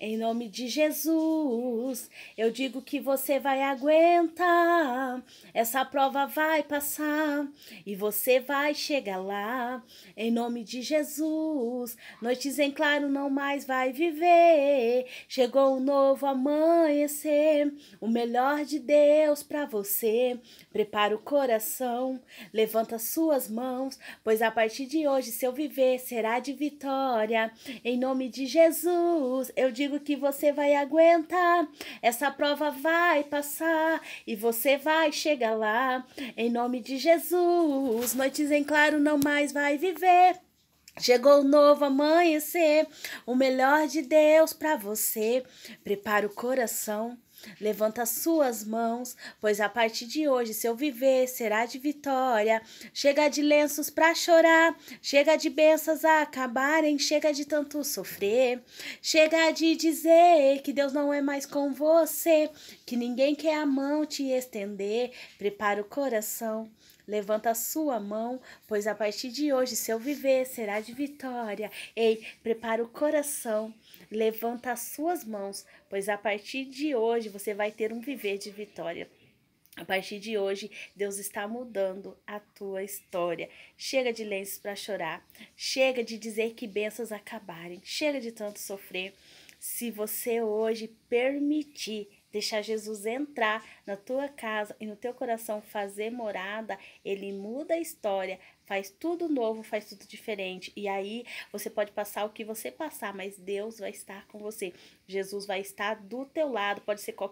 Em nome de Jesus, eu digo que você vai aguentar. Essa prova vai passar e você vai chegar lá. Em nome de Jesus, noites em claro não mais vai viver. Chegou um novo amanhecer, o melhor de Deus para você. Prepara o coração, levanta suas mãos, pois a partir de hoje seu viver será de vitória. Em nome de Jesus, eu digo que você vai aguentar. Essa prova vai passar e você vai chegar lá. Em nome de Jesus, noites em claro não mais vai viver. Chegou o novo amanhecer, o melhor de Deus para você. Prepara o coração, levanta suas mãos, pois a partir de hoje seu viver será de vitória. Chega de lenços para chorar, chega de bênçãos a acabarem, chega de tanto sofrer. Chega de dizer que Deus não é mais com você, que ninguém quer a mão te estender. Prepara o coração, Levanta a sua mão, pois a partir de hoje seu viver será de vitória. Ei, prepara o coração, levanta as suas mãos, pois a partir de hoje você vai ter um viver de vitória. A partir de hoje, Deus está mudando a tua história. Chega de lenços para chorar. Chega de dizer que bênçãos acabarem. Chega de tanto sofrer. Se você hoje permitir deixar Jesus entrar na tua casa e no teu coração fazer morada, ele muda a história, faz tudo novo, faz tudo diferente. E aí você pode passar o que você passar, mas Deus vai estar com você. Jesus vai estar do teu lado, pode ser qualquer